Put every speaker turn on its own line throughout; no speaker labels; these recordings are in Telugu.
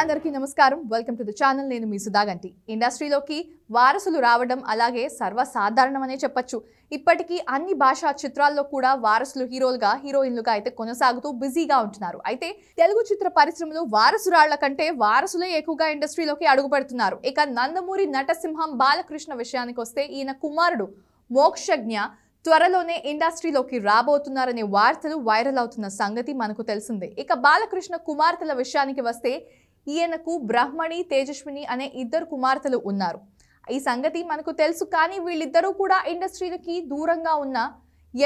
అందరికీ నమస్కారం వెల్కమ్ టు ద ఛానల్ నేను మీ సుధాగంటి ఇండస్ట్రీలోకి వారసులు రావడం అలాగే సర్వసాధారణమనే చెప్పొచ్చు ఇప్పటికీ అన్ని భాషా చిత్రాల్లో కూడా వారసులు హీరోలుగా హీరోయిన్లుగా అయితే కొనసాగుతూ బిజీగా ఉంటున్నారు అయితే తెలుగు చిత్ర పరిశ్రమలో వారసురాళ్ల కంటే వారసులే ఎక్కువగా ఇండస్ట్రీలోకి అడుగుపెడుతున్నారు ఇక నందమూరి నటసింహం బాలకృష్ణ విషయానికి వస్తే ఈయన కుమారుడు మోక్షజ్ఞ త్వరలోనే ఇండస్ట్రీలోకి రాబోతున్నారనే వార్తలు వైరల్ అవుతున్న సంగతి మనకు తెలిసిందే ఇక బాలకృష్ణ కుమార్తెల విషయానికి వస్తే ఈయనకు బ్రహ్మణి తేజస్విని అనే ఇద్దరు కుమార్తెలు ఉన్నారు ఈ సంగతి మనకు తెలుసు కానీ వీళ్ళిద్దరూ కూడా ఇండస్ట్రీలకి దూరంగా ఉన్న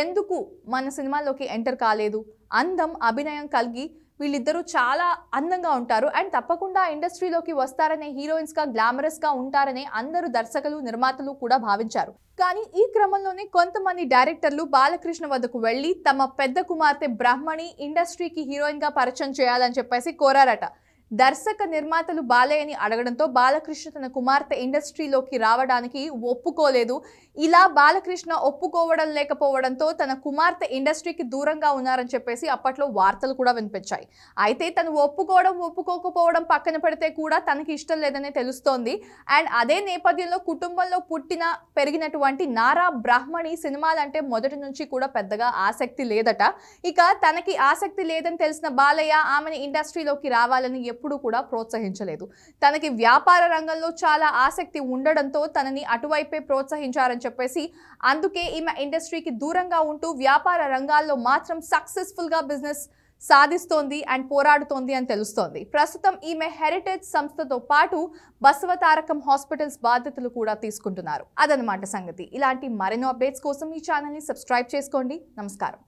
ఎందుకు మన సినిమాల్లోకి ఎంటర్ కాలేదు అందం అభినయం కలిగి వీళ్ళిద్దరూ చాలా అందంగా ఉంటారు అండ్ తప్పకుండా ఇండస్ట్రీలోకి వస్తారనే హీరోయిన్స్గా గ్లామరస్గా ఉంటారనే అందరూ దర్శకులు నిర్మాతలు కూడా భావించారు కానీ ఈ క్రమంలోనే కొంతమంది డైరెక్టర్లు బాలకృష్ణ వద్దకు వెళ్ళి తమ పెద్ద కుమార్తె బ్రాహ్మణి ఇండస్ట్రీకి హీరోయిన్గా పరిచయం చేయాలని చెప్పేసి కోరారట దర్శక నిర్మాతలు బాలయ్యని అడగడంతో బాలకృష్ణ తన కుమార్తె ఇండస్ట్రీలోకి రావడానికి ఒప్పుకోలేదు ఇలా బాలకృష్ణ ఒప్పుకోవడం లేకపోవడంతో తన కుమార్తె ఇండస్ట్రీకి దూరంగా ఉన్నారని చెప్పేసి అప్పట్లో వార్తలు కూడా వినిపించాయి అయితే తను ఒప్పుకోవడం ఒప్పుకోకపోవడం పక్కన పెడితే కూడా తనకి ఇష్టం లేదనే తెలుస్తోంది అండ్ అదే నేపథ్యంలో కుటుంబంలో పుట్టిన పెరిగినటువంటి నారా బ్రాహ్మణి సినిమాలంటే మొదటి నుంచి కూడా పెద్దగా ఆసక్తి లేదట ఇక తనకి ఆసక్తి లేదని తెలిసిన బాలయ్య ఆమెని ఇండస్ట్రీలోకి రావాలని ఎప్పుడూ కూడా ప్రోత్సహించలేదు తనకి వ్యాపార రంగంలో చాలా ఆసక్తి ఉండడంతో తనని అటువైపే ప్రోత్సహించారని చెప్పేసి అందుకే ఈమె ఇండస్ట్రీకి దూరంగా ఉంటూ వ్యాపార రంగాల్లో మాత్రం సక్సెస్ఫుల్గా బిజినెస్ సాధిస్తోంది అండ్ పోరాడుతోంది అని తెలుస్తోంది ప్రస్తుతం ఈమె హెరిటేజ్ సంస్థతో పాటు బసవతారకం హాస్పిటల్స్ బాధ్యతలు కూడా తీసుకుంటున్నారు అదనమాట సంగతి ఇలాంటి మరెన్నో అప్డేట్స్ కోసం ఈ ఛానల్ని సబ్స్క్రైబ్ చేసుకోండి నమస్కారం